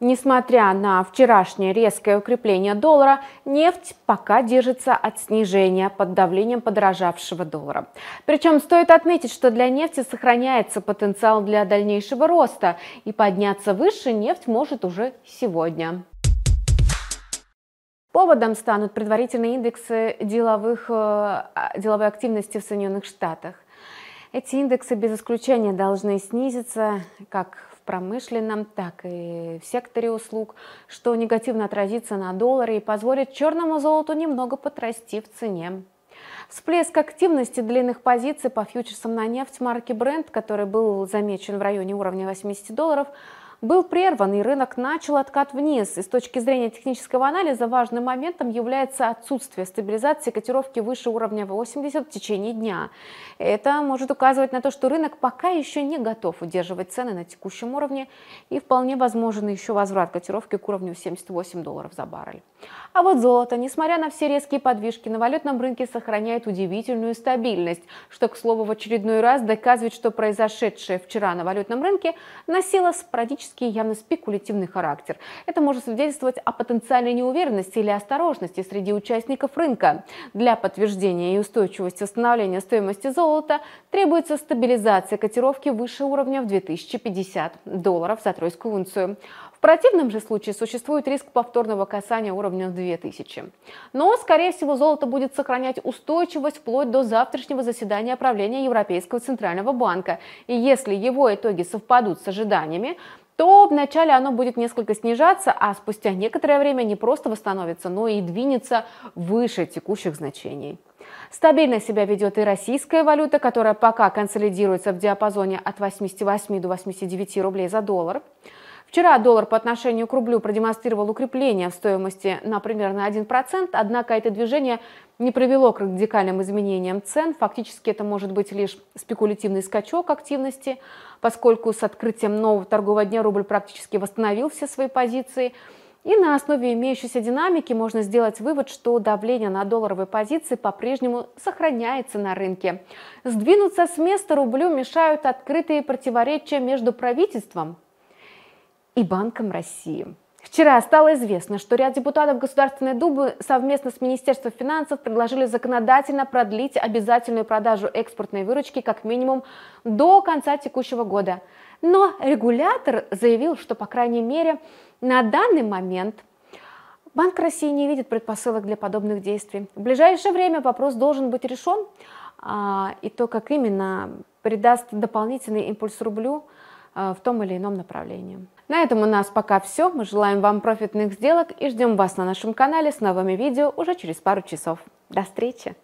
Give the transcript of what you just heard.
Несмотря на вчерашнее резкое укрепление доллара, нефть пока держится от снижения под давлением подорожавшего доллара. Причем стоит отметить, что для нефти сохраняется потенциал для дальнейшего роста, и подняться выше нефть может уже сегодня. Поводом станут предварительные индексы деловых, э, а, деловой активности в Соединенных Штатах. Эти индексы без исключения должны снизиться как промышленном, так и в секторе услуг, что негативно отразится на долларе и позволит черному золоту немного подрасти в цене. Всплеск активности длинных позиций по фьючерсам на нефть марки Brent, который был замечен в районе уровня 80 долларов, был прерван, и рынок начал откат вниз. И с точки зрения технического анализа важным моментом является отсутствие стабилизации котировки выше уровня 80 в течение дня. Это может указывать на то, что рынок пока еще не готов удерживать цены на текущем уровне, и вполне возможен еще возврат котировки к уровню 78 долларов за баррель. А вот золото, несмотря на все резкие подвижки, на валютном рынке сохраняет удивительную стабильность, что, к слову, в очередной раз доказывает, что произошедшее вчера на валютном рынке носило спорадически скептический и явно спекулятивный характер. Это может свидетельствовать о потенциальной неуверенности или осторожности среди участников рынка. Для подтверждения и устойчивости восстановления стоимости золота требуется стабилизация котировки выше уровня в 2050 долларов за тройскую унцию. В противном же случае существует риск повторного касания уровня 2000. Но, скорее всего, золото будет сохранять устойчивость вплоть до завтрашнего заседания правления Европейского Центрального Банка. И если его итоги совпадут с ожиданиями, то вначале оно будет несколько снижаться, а спустя некоторое время не просто восстановится, но и двинется выше текущих значений. Стабильно себя ведет и российская валюта, которая пока консолидируется в диапазоне от 88 до 89 рублей за доллар. Вчера доллар по отношению к рублю продемонстрировал укрепление в стоимости на примерно 1%, однако это движение не привело к радикальным изменениям цен. Фактически это может быть лишь спекулятивный скачок активности, поскольку с открытием нового торгового дня рубль практически восстановил все свои позиции. И на основе имеющейся динамики можно сделать вывод, что давление на долларовые позиции по-прежнему сохраняется на рынке. Сдвинуться с места рублю мешают открытые противоречия между правительством, и Банком России. Вчера стало известно, что ряд депутатов Государственной Думы совместно с Министерством финансов предложили законодательно продлить обязательную продажу экспортной выручки как минимум до конца текущего года. Но регулятор заявил, что, по крайней мере, на данный момент Банк России не видит предпосылок для подобных действий. В ближайшее время вопрос должен быть решен, а, и то, как именно придаст дополнительный импульс рублю – а, в том или ином направлении. На этом у нас пока все. Мы желаем вам профитных сделок и ждем вас на нашем канале с новыми видео уже через пару часов. До встречи!